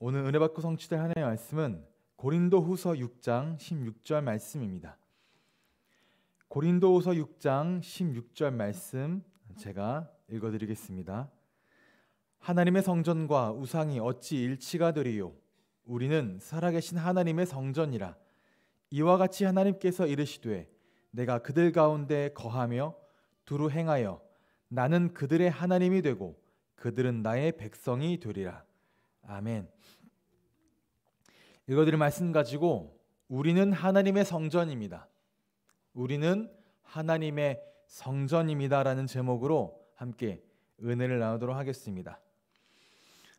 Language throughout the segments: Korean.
오늘 은혜 받고 성취될 하나님의 말씀은 고린도후서 6장 16절 말씀입니다. 고린도후서 6장 16절 말씀 제가 읽어 드리겠습니다. 하나님의 성전과 우상이 어찌 일치가 되리요 우리는 살아계신 하나님의 성전이라 이와 같이 하나님께서 이르시되 내가 그들 가운데 거하며 두루 행하여 나는 그들의 하나님이 되고 그들은 나의 백성이 되리라 아멘. 읽어드릴 말씀 가지고 우리는 하나님의 성전입니다. 우리는 하나님의 성전입니다라는 제목으로 함께 은혜를 나누도록 하겠습니다.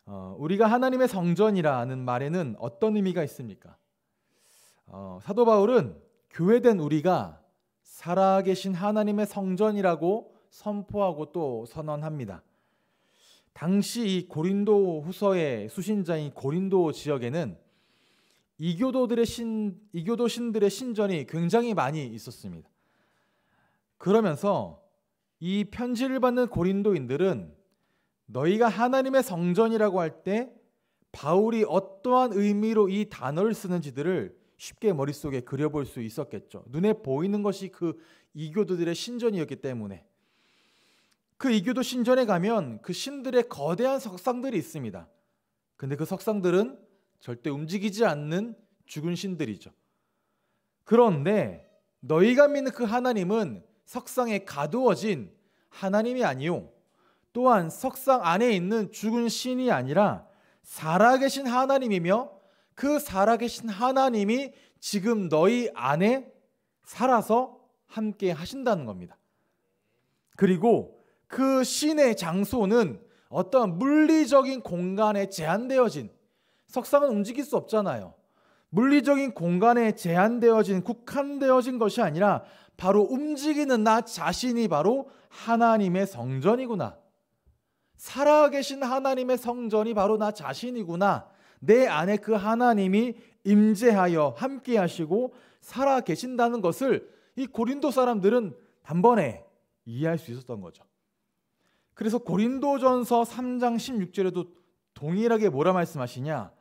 어, 우리가 하나님의 성전이라는 말에는 어떤 의미가 있습니까? 어, 사도 바울은 교회된 우리가 살아계신 하나님의 성전이라고 선포하고 또 선언합니다. 당시 이 고린도 후서의 수신자인 고린도 지역에는 이교도들의 신 이교도 신들의 신전이 굉장히 많이 있었습니다. 그러면서 이 편지를 받는 고린도인들은 너희가 하나님의 성전이라고 할 때 바울이 어떠한 의미로 이 단어를 쓰는지들을 쉽게 머릿속에 그려볼 수 있었겠죠. 눈에 보이는 것이 그 이교도들의 신전이었기 때문에 그 이교도 신전에 가면 그 신들의 거대한 석상들이 있습니다. 근데 그 석상들은 절대 움직이지 않는 죽은 신들이죠. 그런데 너희가 믿는 그 하나님은 석상에 가두어진 하나님이 아니요. 또한 석상 안에 있는 죽은 신이 아니라 살아계신 하나님이며 그 살아계신 하나님이 지금 너희 안에 살아서 함께 하신다는 겁니다. 그리고 그 신의 장소는 어떤 물리적인 공간에 제한되어진 석상은 움직일 수 없잖아요. 물리적인 공간에 제한되어진 국한되어진 것이 아니라 바로 움직이는 나 자신이 바로 하나님의 성전이구나. 살아계신 하나님의 성전이 바로 나 자신이구나. 내 안에 그 하나님이 임재하여 함께 하시고 살아 계신다는 것을 이 고린도 사람들은 단번에 이해할 수 있었던 거죠. 그래서 고린도전서 3장 16절에도 동일하게 뭐라 말씀하시냐?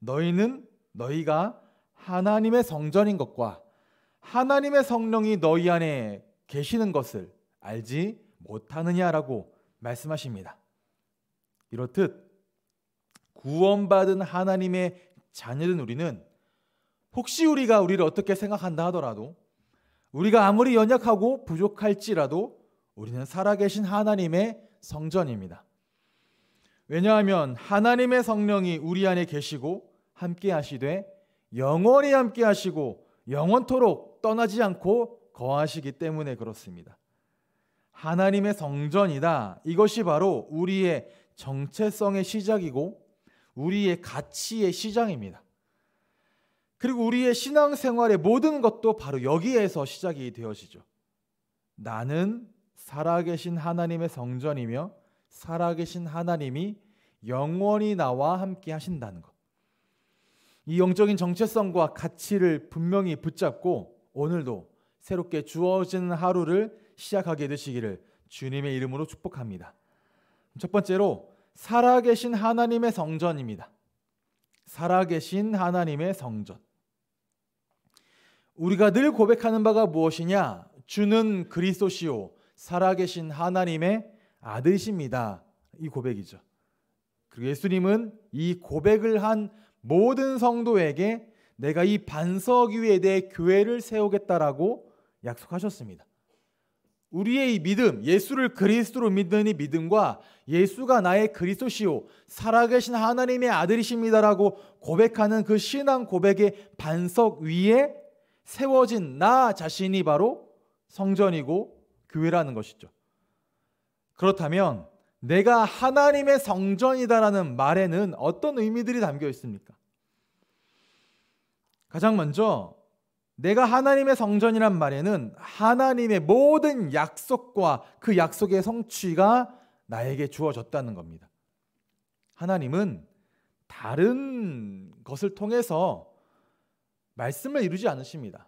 너희는 너희가 하나님의 성전인 것과 하나님의 성령이 너희 안에 계시는 것을 알지 못하느냐라고 말씀하십니다. 이렇듯 구원받은 하나님의 자녀는 우리는 혹시 우리가 우리를 어떻게 생각한다 하더라도 우리가 아무리 연약하고 부족할지라도 우리는 살아계신 하나님의 성전입니다. 왜냐하면 하나님의 성령이 우리 안에 계시고 함께 하시되 영원히 함께 하시고 영원토록 떠나지 않고 거하시기 때문에 그렇습니다. 하나님의 성전이다. 이것이 바로 우리의 정체성의 시작이고 우리의 가치의 시작입니다. 그리고 우리의 신앙생활의 모든 것도 바로 여기에서 시작이 되어지죠. 나는 살아계신 하나님의 성전이며 살아계신 하나님이 영원히 나와 함께 하신다는 것. 이 영적인 정체성과 가치를 분명히 붙잡고 오늘도 새롭게 주어진 하루를 시작하게 되시기를 주님의 이름으로 축복합니다. 첫 번째로 살아계신 하나님의 성전입니다. 살아계신 하나님의 성전. 우리가 늘 고백하는 바가 무엇이냐? 주는 그리스도시요 살아계신 하나님의 아들이십니다. 이 고백이죠. 그리고 예수님은 이 고백을 한 모든 성도에게 내가 이 반석 위에 내 교회를 세우겠다라고 약속하셨습니다. 우리의 이 믿음, 예수를 그리스도로 믿는 이 믿음과 예수가 나의 그리스도시요 살아계신 하나님의 아들이십니다라고 고백하는 그 신앙 고백의 반석 위에 세워진 나 자신이 바로 성전이고 교회라는 것이죠. 그렇다면 내가 하나님의 성전이다라는 말에는 어떤 의미들이 담겨 있습니까? 가장 먼저 내가 하나님의 성전이란 말에는 하나님의 모든 약속과 그 약속의 성취가 나에게 주어졌다는 겁니다. 하나님은 다른 것을 통해서 말씀을 이루지 않으십니다.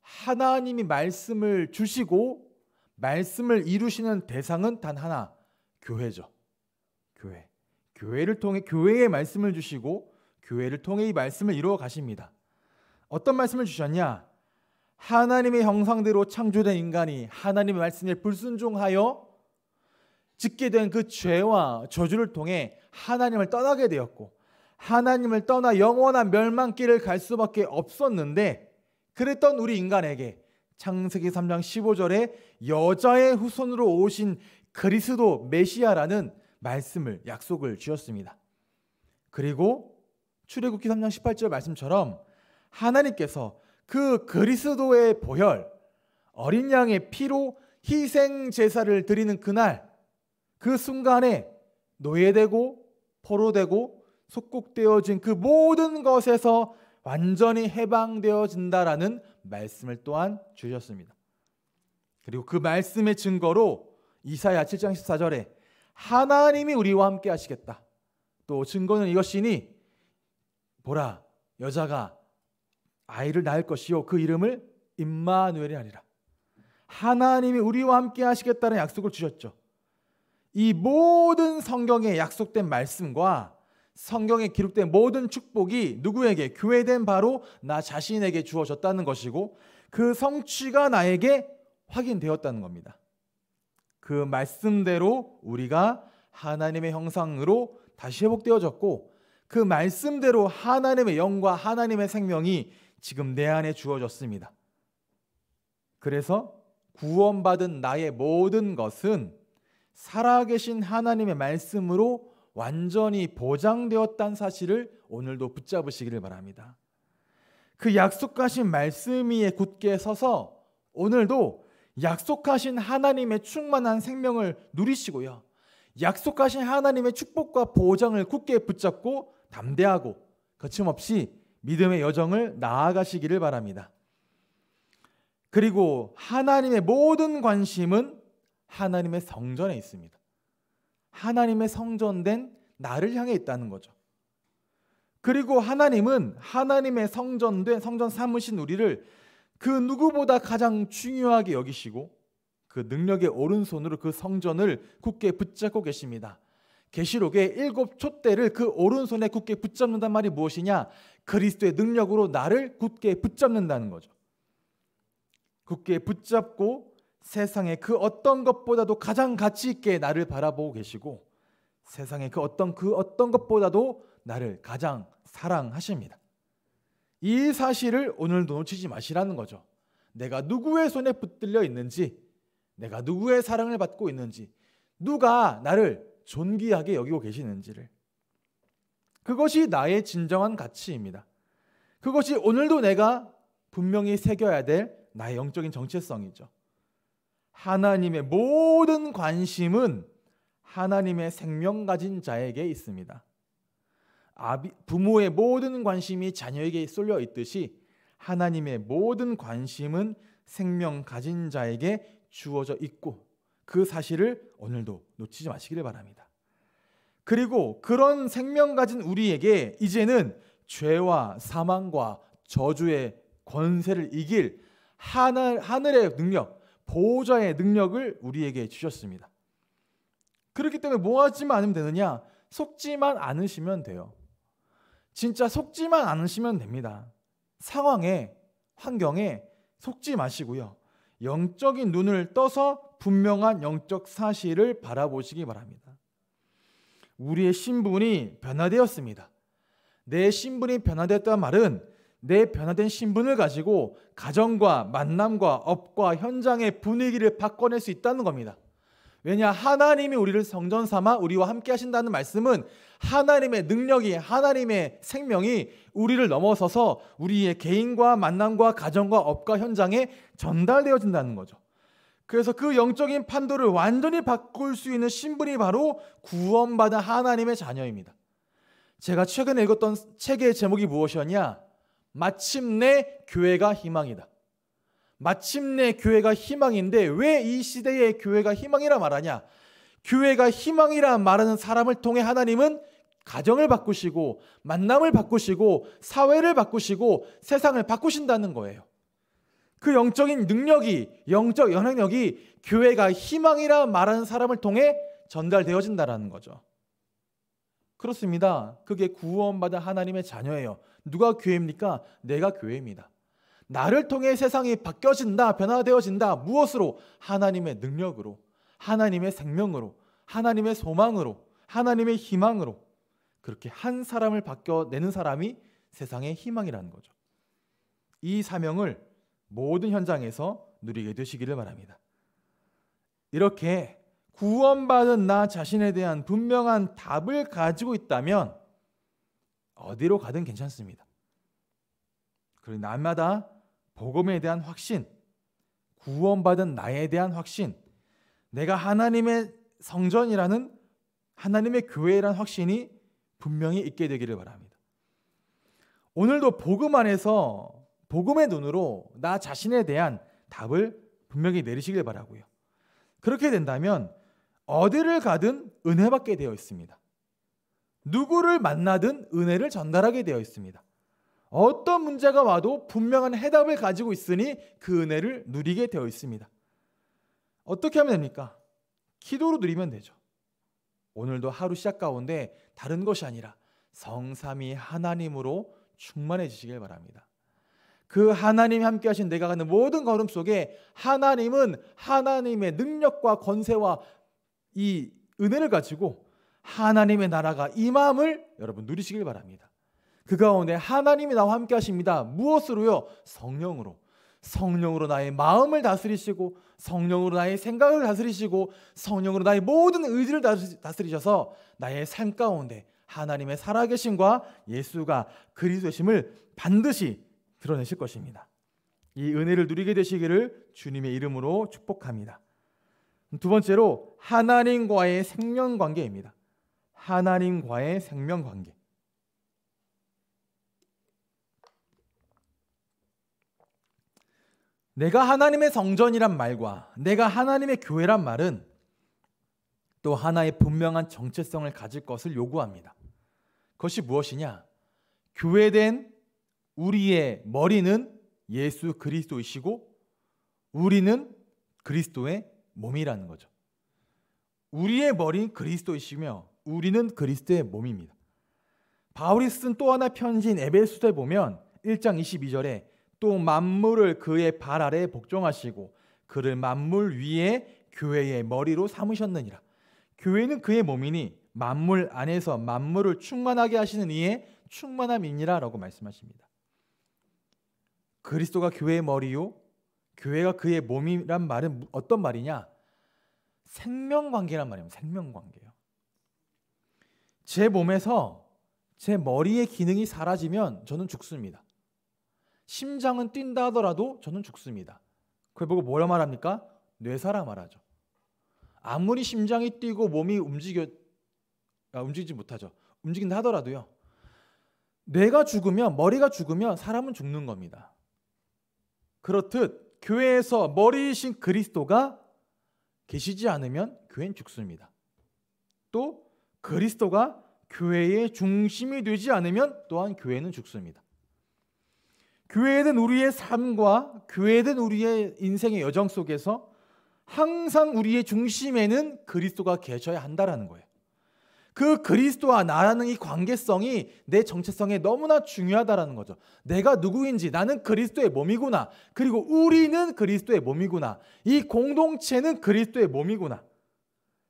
하나님이 말씀을 주시고 말씀을 이루시는 대상은 단 하나, 교회죠. 교회. 교회를 통해 교회의 말씀을 주시고 교회를 통해 이 말씀을 이루어 가십니다. 어떤 말씀을 주셨냐? 하나님의 형상대로 창조된 인간이 하나님의 말씀에 불순종하여 짓게 된 그 죄와 저주를 통해 하나님을 떠나게 되었고 하나님을 떠나 영원한 멸망길을 갈 수밖에 없었는데 그랬던 우리 인간에게 창세기 3장 15절에 여자의 후손으로 오신 그리스도 메시아라는 말씀을 약속을 주었습니다. 그리고 출애굽기 3장 18절 말씀처럼 하나님께서 그 그리스도의 보혈 어린 양의 피로 희생 제사를 드리는 그날 그 순간에 노예되고 포로되고 속국되어진 그 모든 것에서 완전히 해방되어진다라는 말씀을 또한 주셨습니다. 그리고 그 말씀의 증거로 이사야 7장 14절에 하나님이 우리와 함께 하시겠다. 또 증거는 이것이니 보라 여자가 아이를 낳을 것이요 그 이름을 임마누엘이 아니라 하나님이 우리와 함께 하시겠다는 약속을 주셨죠. 이 모든 성경의 약속된 말씀과 성경에 기록된 모든 축복이 누구에게 교회된 바로 나 자신에게 주어졌다는 것이고 그 성취가 나에게 확인되었다는 겁니다. 그 말씀대로 우리가 하나님의 형상으로 다시 회복되어졌고 그 말씀대로 하나님의 영과 하나님의 생명이 지금 내 안에 주어졌습니다. 그래서 구원받은 나의 모든 것은 살아계신 하나님의 말씀으로 완전히 보장되었다는 사실을 오늘도 붙잡으시기를 바랍니다. 그 약속하신 말씀 위에 굳게 서서 오늘도 약속하신 하나님의 충만한 생명을 누리시고요. 약속하신 하나님의 축복과 보장을 굳게 붙잡고 담대하고 거침없이 믿음의 여정을 나아가시기를 바랍니다. 그리고 하나님의 모든 관심은 하나님의 성전에 있습니다. 하나님의 성전된 나를 향해 있다는 거죠. 그리고 하나님은 하나님의 성전된 성전 삼으신 우리를 그 누구보다 가장 중요하게 여기시고 그 능력의 오른손으로 그 성전을 굳게 붙잡고 계십니다. 계시록의 일곱 촛대를 그 오른손에 굳게 붙잡는단 말이 무엇이냐? 그리스도의 능력으로 나를 굳게 붙잡는다는 거죠. 굳게 붙잡고 세상의 그 어떤 것보다도 가장 가치 있게 나를 바라보고 계시고 세상의 그 어떤 그 어떤 것보다도 나를 가장 사랑하십니다. 이 사실을 오늘도 놓치지 마시라는 거죠. 내가 누구의 손에 붙들려 있는지, 내가 누구의 사랑을 받고 있는지, 누가 나를 존귀하게 여기고 계시는지를. 그것이 나의 진정한 가치입니다. 그것이 오늘도 내가 분명히 새겨야 될 나의 영적인 정체성이죠. 하나님의 모든 관심은 하나님의 생명 가진 자에게 있습니다. 부모의 모든 관심이 자녀에게 쏠려 있듯이 하나님의 모든 관심은 생명 가진 자에게 주어져 있고 그 사실을 오늘도 놓치지 마시기를 바랍니다. 그리고 그런 생명 가진 우리에게 이제는 죄와 사망과 저주의 권세를 이길 하늘, 하늘의 능력, 보호자의 능력을 우리에게 주셨습니다. 그렇기 때문에 뭐 하지만 않으면 되느냐? 속지만 않으시면 돼요. 진짜 속지만 않으시면 됩니다. 상황에, 환경에 속지 마시고요. 영적인 눈을 떠서 분명한 영적 사실을 바라보시기 바랍니다. 우리의 신분이 변화되었습니다. 내 신분이 변화됐다는 말은 내 변화된 신분을 가지고 가정과 만남과 업과 현장의 분위기를 바꿔낼 수 있다는 겁니다. 왜냐 하나님이 우리를 성전 삼아 우리와 함께 하신다는 말씀은 하나님의 능력이 하나님의 생명이 우리를 넘어서서 우리의 개인과 만남과 가정과 업과 현장에 전달되어진다는 거죠. 그래서 그 영적인 판도를 완전히 바꿀 수 있는 신분이 바로 구원받은 하나님의 자녀입니다. 제가 최근에 읽었던 책의 제목이 무엇이었냐? 마침내 교회가 희망이다. 마침내 교회가 희망인데 왜 이 시대의 교회가 희망이라 말하냐? 교회가 희망이라 말하는 사람을 통해 하나님은 가정을 바꾸시고 만남을 바꾸시고 사회를 바꾸시고 세상을 바꾸신다는 거예요. 그 영적인 능력이 영적 영향력이 교회가 희망이라 말하는 사람을 통해 전달되어진다라는 거죠. 그렇습니다. 그게 구원받은 하나님의 자녀예요. 누가 교회입니까? 내가 교회입니다. 나를 통해 세상이 바뀌어진다, 변화되어진다. 무엇으로? 하나님의 능력으로, 하나님의 생명으로, 하나님의 소망으로, 하나님의 희망으로. 그렇게 한 사람을 바뀌어내는 사람이 세상의 희망이라는 거죠. 이 사명을 모든 현장에서 누리게 되시기를 바랍니다. 이렇게 구원받은 나 자신에 대한 분명한 답을 가지고 있다면 어디로 가든 괜찮습니다. 그리고 날마다 복음에 대한 확신, 구원받은 나에 대한 확신, 내가 하나님의 성전이라는 하나님의 교회라는 확신이 분명히 있게 되기를 바랍니다. 오늘도 복음 안에서 복음의 눈으로 나 자신에 대한 답을 분명히 내리시길 바라고요. 그렇게 된다면 어디를 가든 은혜받게 되어 있습니다. 누구를 만나든 은혜를 전달하게 되어 있습니다. 어떤 문제가 와도 분명한 해답을 가지고 있으니 그 은혜를 누리게 되어 있습니다. 어떻게 하면 됩니까? 기도로 누리면 되죠. 오늘도 하루 시작 가운데 다른 것이 아니라 성삼이 하나님으로 충만해지시길 바랍니다. 그 하나님이 함께 하신 내가 가는 모든 걸음 속에 하나님은 하나님의 능력과 권세와 이 은혜를 가지고 하나님의 나라가 이 마음을 여러분 누리시길 바랍니다. 그 가운데 하나님이 나와 함께 하십니다. 무엇으로요? 성령으로. 성령으로 나의 마음을 다스리시고 성령으로 나의 생각을 다스리시고 성령으로 나의 모든 의지를 다스리셔서 나의 삶 가운데 하나님의 살아계심과 예수가 그리스도심을 반드시 드러내실 것입니다. 이 은혜를 누리게 되시기를 주님의 이름으로 축복합니다. 두 번째로 하나님과의 생명 관계입니다. 하나님과의 생명 관계. 내가 하나님의 성전이란 말과 내가 하나님의 교회란 말은 또 하나의 분명한 정체성을 가질 것을 요구합니다. 그것이 무엇이냐? 교회된 우리의 머리는 예수 그리스도이시고 우리는 그리스도의 몸이라는 거죠. 우리의 머리는 그리스도이시며 우리는 그리스도의 몸입니다. 바울이 쓴 또 하나 편지인 에베소서에 보면 1장 22절에 또 만물을 그의 발아래 복종하시고 그를 만물 위에 교회의 머리로 삼으셨느니라. 교회는 그의 몸이니 만물 안에서 만물을 충만하게 하시는 이에 충만함이니라라고 말씀하십니다. 그리스도가 교회의 머리요, 교회가 그의 몸이란 말은 어떤 말이냐? 생명 관계란 말이에요. 생명 관계요. 제 몸에서 제 머리의 기능이 사라지면 저는 죽습니다. 심장은 뛴다 하더라도 저는 죽습니다. 그걸 보고 뭐라 말합니까? 뇌사라 말하죠. 아무리 심장이 뛰고 몸이 움직여 아, 움직이지 못하죠. 움직인다 하더라도요. 뇌가 죽으면 머리가 죽으면 사람은 죽는 겁니다. 그렇듯 교회에서 머리이신 그리스도가 계시지 않으면 교회는 죽습니다. 또 그리스도가 교회의 중심이 되지 않으면 또한 교회는 죽습니다. 교회에 우리의 삶과 교회에 우리의 인생의 여정 속에서 항상 우리의 중심에는 그리스도가 계셔야 한다라는 거예요. 그 그리스도와 나라는 이 관계성이 내 정체성에 너무나 중요하다라는 거죠. 내가 누구인지 나는 그리스도의 몸이구나. 그리고 우리는 그리스도의 몸이구나. 이 공동체는 그리스도의 몸이구나.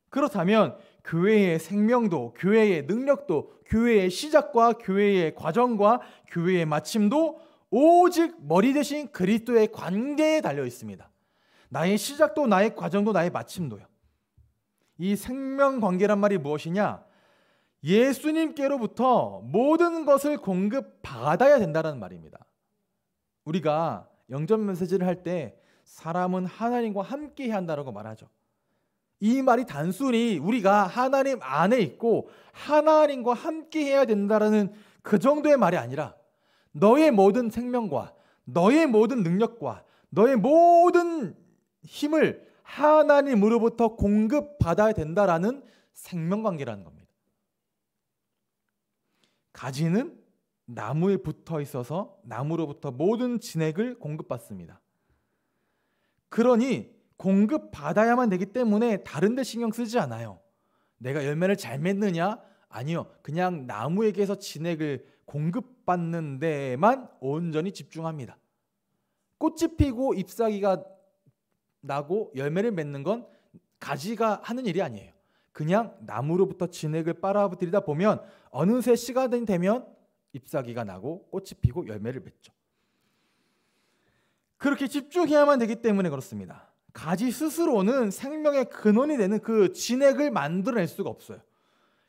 그렇다면 교회의 생명도, 교회의 능력도, 교회의 시작과 교회의 과정과 교회의 마침도 오직 머리 대신 그리스도의 관계에 달려 있습니다. 나의 시작도 나의 과정도 나의 마침도요. 이 생명 관계란 말이 무엇이냐? 예수님께로부터 모든 것을 공급받아야 된다는 말입니다. 우리가 영접 메시지를 할 때 사람은 하나님과 함께 해야 한다고 말하죠. 이 말이 단순히 우리가 하나님 안에 있고 하나님과 함께 해야 된다라는 그 정도의 말이 아니라 너의 모든 생명과 너의 모든 능력과 너의 모든 힘을 하나님으로부터 공급받아야 된다라는 생명관계라는 겁니다. 가지는 나무에 붙어 있어서 나무로부터 모든 진액을 공급받습니다. 그러니 공급받아야만 되기 때문에 다른 데 신경 쓰지 않아요. 내가 열매를 잘 맺느냐? 아니요. 그냥 나무에게서 진액을 공급받는 데만 에 온전히 집중합니다. 꽃이 피고 잎사귀가 나고 열매를 맺는 건 가지가 하는 일이 아니에요. 그냥 나무로부터 진액을 빨아들이다 보면 어느새 시간이 되면 잎사귀가 나고 꽃이 피고 열매를 맺죠. 그렇게 집중해야만 되기 때문에 그렇습니다. 가지 스스로는 생명의 근원이 되는 그 진액을 만들어낼 수가 없어요.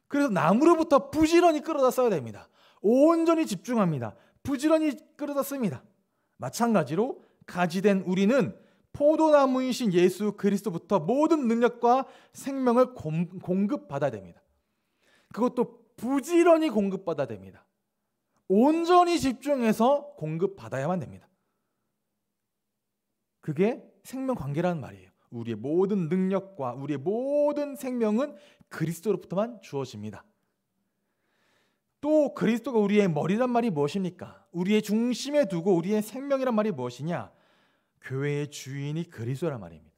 그래서 나무로부터 부지런히 끌어다 써야 됩니다. 온전히 집중합니다. 부지런히 끌어다 씁니다. 마찬가지로 가지된 우리는 포도나무이신 예수 그리스도부터 모든 능력과 생명을 공급받아야 됩니다. 그것도 부지런히 공급받아야 됩니다. 온전히 집중해서 공급받아야만 됩니다. 그게 생명 관계라는 말이에요. 우리의 모든 능력과 우리의 모든 생명은 그리스도로부터만 주어집니다. 또 그리스도가 우리의 머리란 말이 무엇입니까? 우리의 중심에 두고 우리의 생명이란 말이 무엇이냐? 교회의 주인이 그리스도란 말입니다.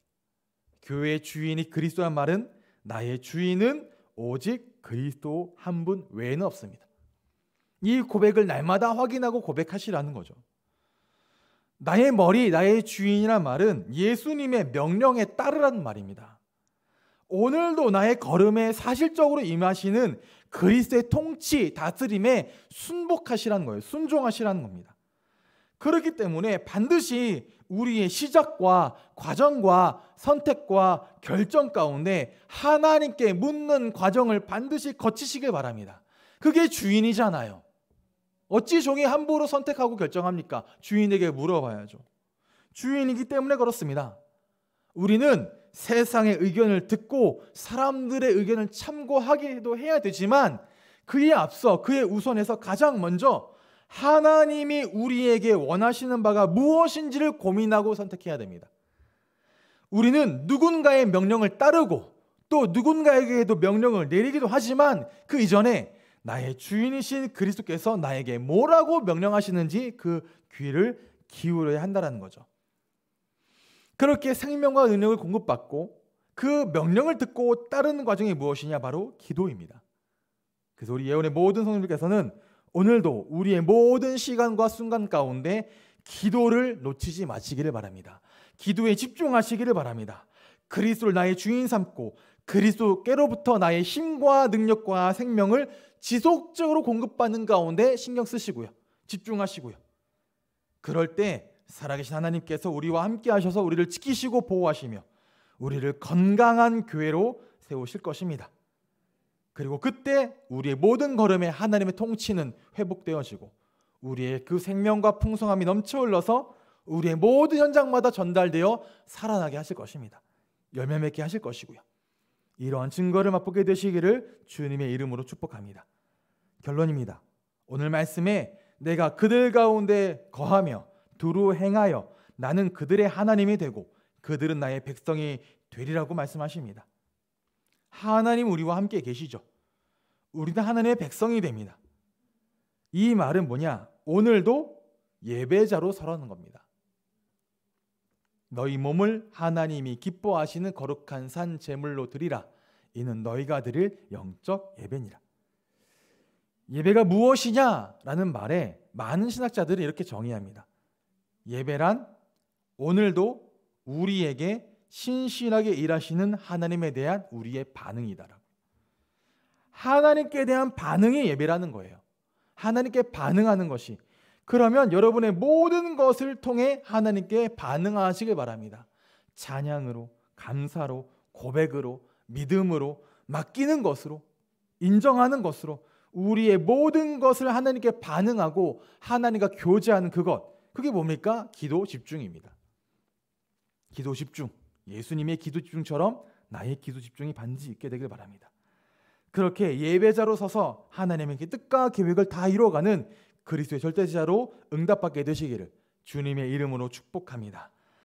교회의 주인이 그리스도란 말은 나의 주인은 오직 그리스도 한 분 외에는 없습니다. 이 고백을 날마다 확인하고 고백하시라는 거죠. 나의 머리, 나의 주인이란 말은 예수님의 명령에 따르란 말입니다. 오늘도 나의 걸음에 사실적으로 임하시는 그리스의 통치, 다스림에 순복하시라는 거예요. 순종하시라는 겁니다. 그렇기 때문에 반드시 우리의 시작과 과정과 선택과 결정 가운데 하나님께 묻는 과정을 반드시 거치시길 바랍니다. 그게 주인이잖아요. 어찌 종이 함부로 선택하고 결정합니까? 주인에게 물어봐야죠. 주인이기 때문에 그렇습니다. 우리는 세상의 의견을 듣고 사람들의 의견을 참고하기도 해야 되지만 그에 앞서 그의 우선에서 가장 먼저 하나님이 우리에게 원하시는 바가 무엇인지를 고민하고 선택해야 됩니다. 우리는 누군가의 명령을 따르고 또 누군가에게도 명령을 내리기도 하지만 그 이전에 나의 주인이신 그리스도께서 나에게 뭐라고 명령하시는지 그 귀를 기울여야 한다라는 거죠. 그렇게 생명과 능력을 공급받고 그 명령을 듣고 따르는 과정이 무엇이냐 바로 기도입니다. 그래서 우리 예언의 모든 성도님께서는 오늘도 우리의 모든 시간과 순간 가운데 기도를 놓치지 마시기를 바랍니다. 기도에 집중하시기를 바랍니다. 그리스도를 나의 주인 삼고 그리스도께로부터 나의 힘과 능력과 생명을 지속적으로 공급받는 가운데 신경 쓰시고요. 집중하시고요. 그럴 때 살아계신 하나님께서 우리와 함께 하셔서 우리를 지키시고 보호하시며 우리를 건강한 교회로 세우실 것입니다. 그리고 그때 우리의 모든 걸음에 하나님의 통치는 회복되어지고 우리의 그 생명과 풍성함이 넘쳐 흘러서 우리의 모든 현장마다 전달되어 살아나게 하실 것입니다. 열매 맺게 하실 것이고요. 이러한 증거를 맛보게 되시기를 주님의 이름으로 축복합니다. 결론입니다. 오늘 말씀에 내가 그들 가운데 거하며 두루 행하여 나는 그들의 하나님이 되고 그들은 나의 백성이 되리라고 말씀하십니다. 하나님 우리와 함께 계시죠. 우리는 하나님의 백성이 됩니다. 이 말은 뭐냐? 오늘도 예배자로 서라는 겁니다. 너희 몸을 하나님이 기뻐하시는 거룩한 산 제물로 드리라. 이는 너희가 드릴 영적 예배니라. 예배가 무엇이냐라는 말에 많은 신학자들이 이렇게 정의합니다. 예배란 오늘도 우리에게 신실하게 일하시는 하나님에 대한 우리의 반응이다라고. 하나님께 대한 반응이 예배라는 거예요. 하나님께 반응하는 것이. 그러면 여러분의 모든 것을 통해 하나님께 반응하시길 바랍니다. 찬양으로, 감사로, 고백으로, 믿음으로, 맡기는 것으로, 인정하는 것으로, 우리의 모든 것을 하나님께 반응하고 하나님과 교제하는 그것. 그게 뭡니까? 기도 집중입니다. 기도 집중. 예수님의 기도 집중처럼 나의 기도 집중이 반드시 있게 되길 바랍니다. 그렇게 예배자로 서서 하나님의 뜻과 계획을 다 이루어가는 그리스도의 절대자로 응답받게 되시기를 주님의 이름으로 축복합니다.